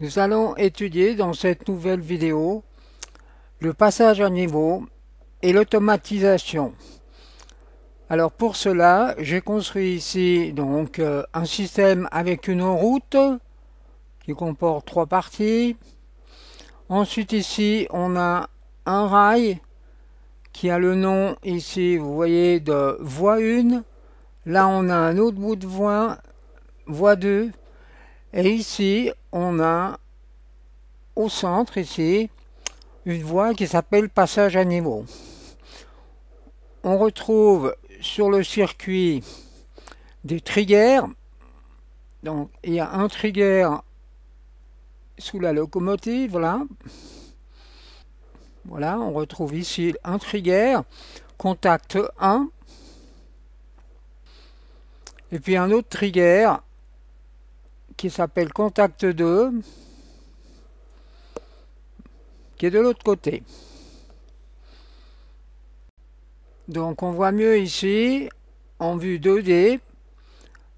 Nous allons étudier dans cette nouvelle vidéo le passage à niveau et l'automatisation. Alors pour cela, j'ai construit ici donc euh, un système avec une route qui comporte trois parties. Ensuite ici, on a un rail qui a le nom ici, vous voyez, de voie 1. Là, on a un autre bout de voie, voie 2. Et ici, on a au centre ici une voie qui s'appelle passage animaux. On retrouve sur le circuit des triggers. Donc il y a un trigger sous la locomotive, voilà. Voilà, on retrouve ici un trigger, contact 1. Et puis un autre trigger qui s'appelle Contact 2, qui est de l'autre côté. Donc on voit mieux ici, en vue 2D.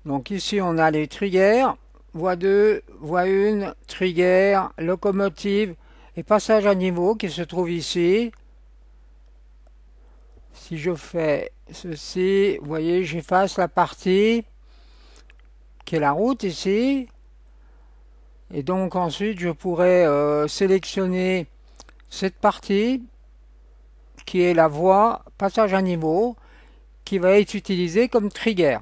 Donc ici on a les triggers, voie 2, voie 1, trigger, locomotive et passage à niveau qui se trouve ici. Si je fais ceci, vous voyez j'efface la partie qui est la route ici. Et donc ensuite, je pourrais euh, sélectionner cette partie qui est la voie passage animaux qui va être utilisée comme trigger.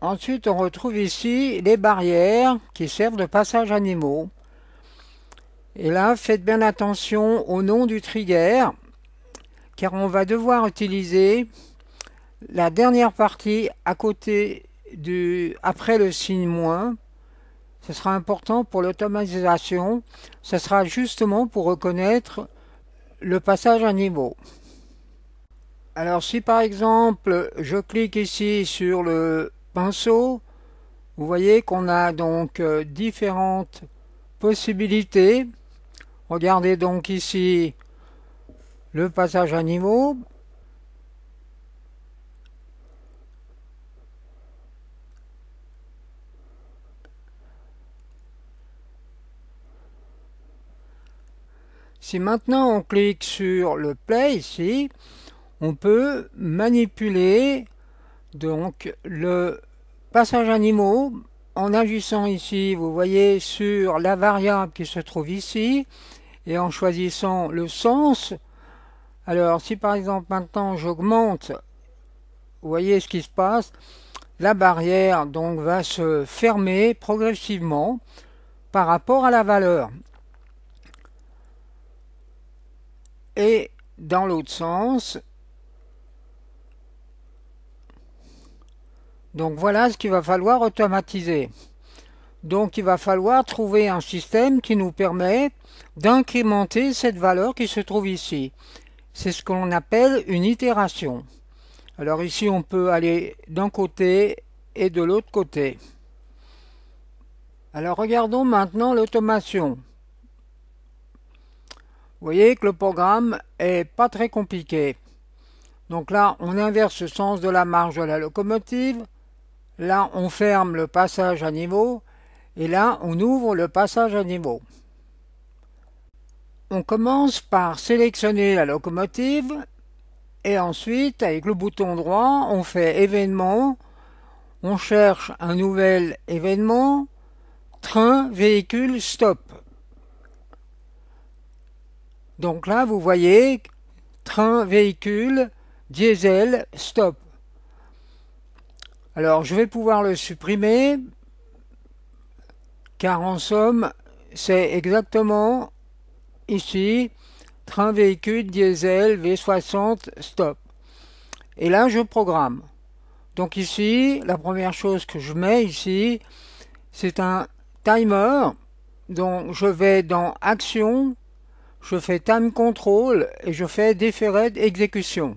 Ensuite, on retrouve ici les barrières qui servent de passage animaux. Et là, faites bien attention au nom du trigger, car on va devoir utiliser la dernière partie, à côté du, après le signe moins, ce sera important pour l'automatisation, ce sera justement pour reconnaître le passage à niveau. Alors si par exemple je clique ici sur le pinceau, vous voyez qu'on a donc euh, différentes possibilités. Regardez donc ici le passage à niveau. Si maintenant on clique sur le play ici, on peut manipuler donc le passage animaux en agissant ici, vous voyez, sur la variable qui se trouve ici et en choisissant le sens. Alors, si par exemple maintenant j'augmente, vous voyez ce qui se passe, la barrière donc va se fermer progressivement par rapport à la valeur. Et dans l'autre sens, donc voilà ce qu'il va falloir automatiser. Donc il va falloir trouver un système qui nous permet d'incrémenter cette valeur qui se trouve ici. C'est ce qu'on appelle une itération. Alors ici on peut aller d'un côté et de l'autre côté. Alors regardons maintenant l'automation. Vous voyez que le programme est pas très compliqué. Donc là, on inverse le sens de la marge de la locomotive. Là, on ferme le passage à niveau. Et là, on ouvre le passage à niveau. On commence par sélectionner la locomotive. Et ensuite, avec le bouton droit, on fait événement. On cherche un nouvel événement. Train, véhicule, stop. Donc là, vous voyez, train, véhicule, diesel, stop. Alors, je vais pouvoir le supprimer, car en somme, c'est exactement ici, train, véhicule, diesel, V60, stop. Et là, je programme. Donc ici, la première chose que je mets ici, c'est un timer. Donc je vais dans Action, je fais time control et je fais Deferred exécution.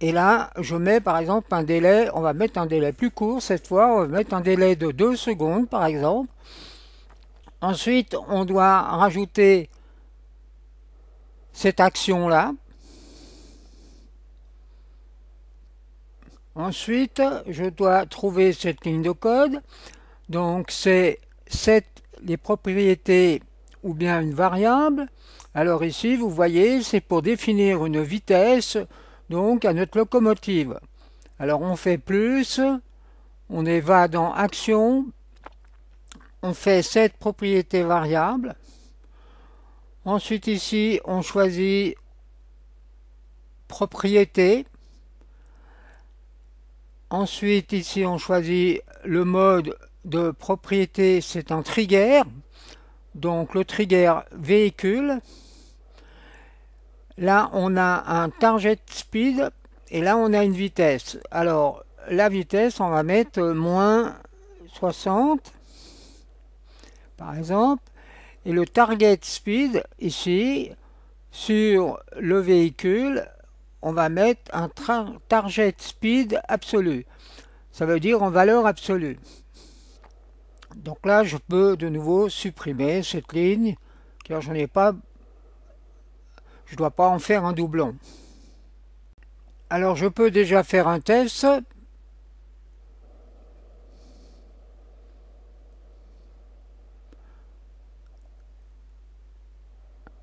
Et là, je mets par exemple un délai, on va mettre un délai plus court cette fois, on va mettre un délai de 2 secondes par exemple. Ensuite, on doit rajouter cette action-là. Ensuite, je dois trouver cette ligne de code. Donc, c'est les propriétés ou bien une variable. Alors ici, vous voyez, c'est pour définir une vitesse, donc à notre locomotive. Alors on fait plus, on y va dans action, on fait cette propriété variable. Ensuite ici, on choisit propriété. Ensuite ici, on choisit le mode de propriété, c'est un trigger. Donc le trigger véhicule. Là, on a un target speed et là, on a une vitesse. Alors, la vitesse, on va mettre moins 60, par exemple. Et le target speed, ici, sur le véhicule, on va mettre un target speed absolu. Ça veut dire en valeur absolue. Donc là, je peux de nouveau supprimer cette ligne, car je n'ai pas, je dois pas en faire un doublon. Alors je peux déjà faire un test.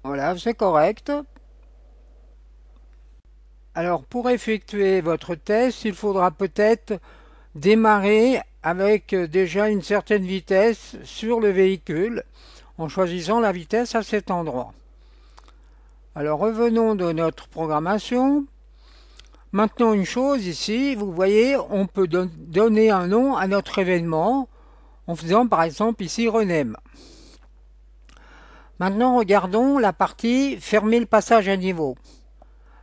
Voilà, c'est correct. Alors pour effectuer votre test, il faudra peut-être démarrer avec euh, déjà une certaine vitesse sur le véhicule en choisissant la vitesse à cet endroit. Alors revenons de notre programmation. Maintenant une chose ici, vous voyez, on peut donner un nom à notre événement en faisant par exemple ici rename. Maintenant regardons la partie fermer le passage à niveau.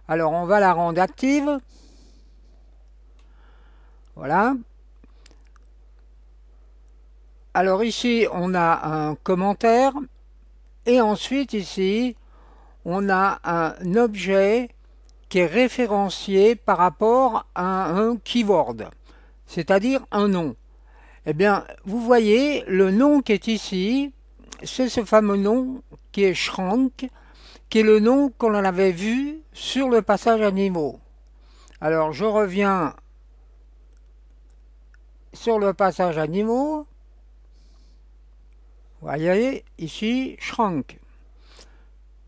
Alors on va la rendre active. Voilà, alors ici, on a un commentaire. Et ensuite ici, on a un objet qui est référencié par rapport à un keyword, c'est-à-dire un nom. Eh bien, vous voyez, le nom qui est ici, c'est ce fameux nom qui est Schrank, qui est le nom qu'on avait vu sur le passage animaux. Alors, je reviens sur le passage animaux voyez ici shrunk.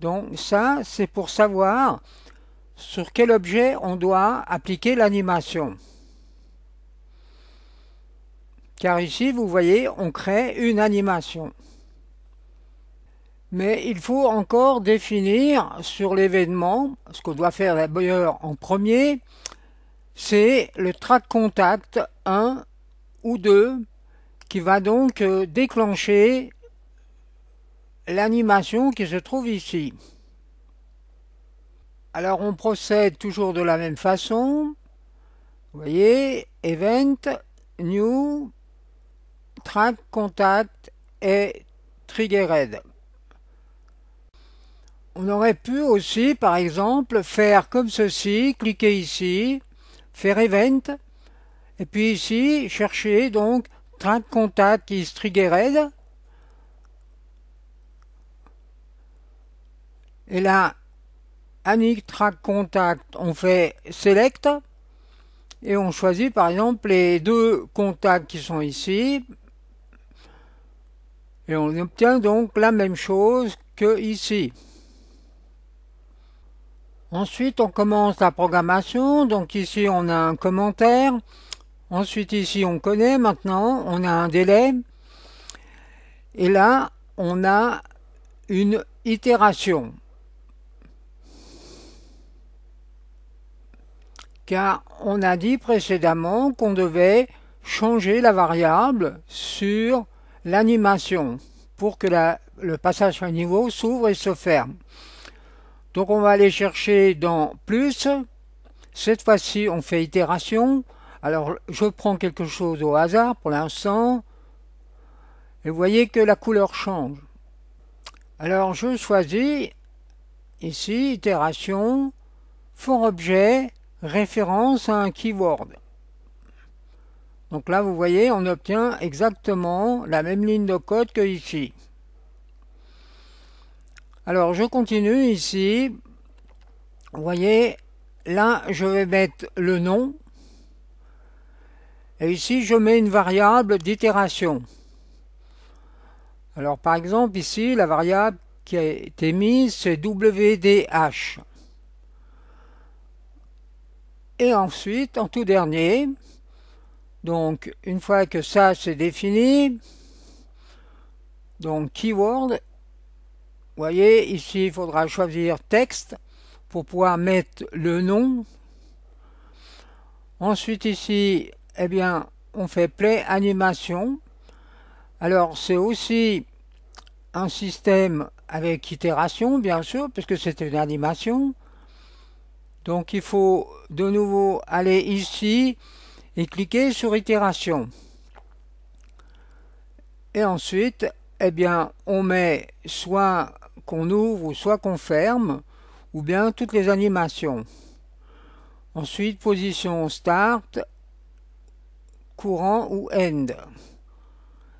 Donc ça, c'est pour savoir sur quel objet on doit appliquer l'animation. Car ici, vous voyez, on crée une animation. Mais il faut encore définir sur l'événement, ce qu'on doit faire d'ailleurs en premier, c'est le track contact 1 ou 2 qui va donc euh, déclencher l'animation qui se trouve ici. Alors on procède toujours de la même façon. Vous voyez, Event, New, Track Contact et Triggered. On aurait pu aussi, par exemple, faire comme ceci, cliquer ici, faire Event, et puis ici, chercher donc Track Contact is Triggered, Et là, Annick Track Contact, on fait Select. Et on choisit par exemple les deux contacts qui sont ici. Et on obtient donc la même chose que ici. Ensuite, on commence la programmation. Donc ici, on a un commentaire. Ensuite, ici, on connaît. Maintenant, on a un délai. Et là, on a une itération. car on a dit précédemment qu'on devait changer la variable sur l'animation pour que le passage à niveau s'ouvre et se ferme. Donc on va aller chercher dans plus. Cette fois-ci, on fait itération. Alors je prends quelque chose au hasard pour l'instant. Et vous voyez que la couleur change. Alors je choisis ici itération, fond objet, référence à un keyword. Donc là, vous voyez, on obtient exactement la même ligne de code que ici. Alors, je continue ici. Vous voyez, là, je vais mettre le nom. Et ici, je mets une variable d'itération. Alors, par exemple, ici, la variable qui a été mise, c'est WDH. Et ensuite, en tout dernier, donc une fois que ça c'est défini, donc keyword, vous voyez ici il faudra choisir texte pour pouvoir mettre le nom. Ensuite ici, eh bien, on fait play animation. Alors c'est aussi un système avec itération bien sûr, puisque c'est une animation. Donc il faut de nouveau aller ici et cliquer sur itération. Et ensuite, eh bien, on met soit qu'on ouvre ou soit qu'on ferme, ou bien toutes les animations. Ensuite, position Start, courant ou End,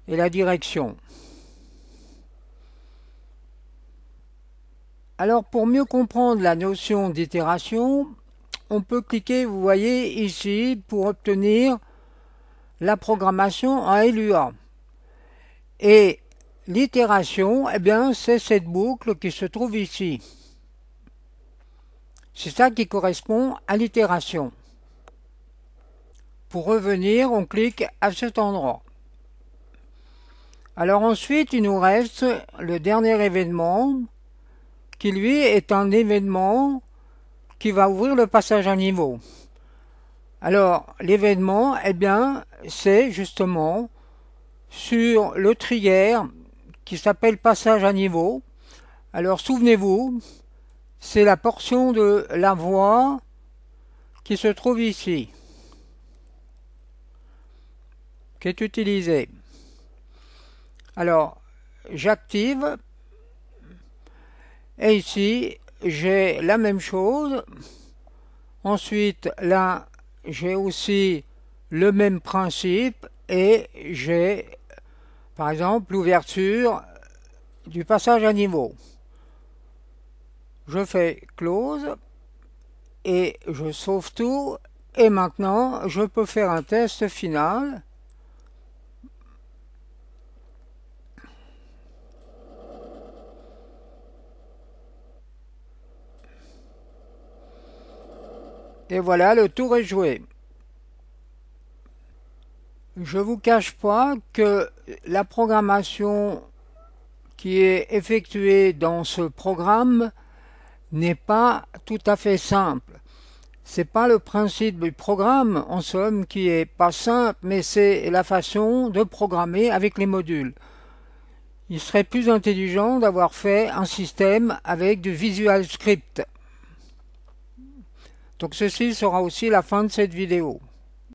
et la direction. Alors pour mieux comprendre la notion d'itération, on peut cliquer, vous voyez ici, pour obtenir la programmation en LUA. Et l'itération, eh bien, c'est cette boucle qui se trouve ici. C'est ça qui correspond à l'itération. Pour revenir, on clique à cet endroit. Alors ensuite, il nous reste le dernier événement, lui est un événement qui va ouvrir le passage à niveau. Alors, l'événement, eh bien, c'est justement sur le trigger qui s'appelle passage à niveau. Alors, souvenez-vous, c'est la portion de la voie qui se trouve ici, qui est utilisée. Alors, j'active et ici, j'ai la même chose. Ensuite, là, j'ai aussi le même principe et j'ai, par exemple, l'ouverture du passage à niveau. Je fais close et je sauve tout. Et maintenant, je peux faire un test final. Et voilà, le tour est joué. Je vous cache pas que la programmation qui est effectuée dans ce programme n'est pas tout à fait simple. C'est pas le principe du programme, en somme, qui est pas simple, mais c'est la façon de programmer avec les modules. Il serait plus intelligent d'avoir fait un système avec du Visual Script. Donc ceci sera aussi la fin de cette vidéo.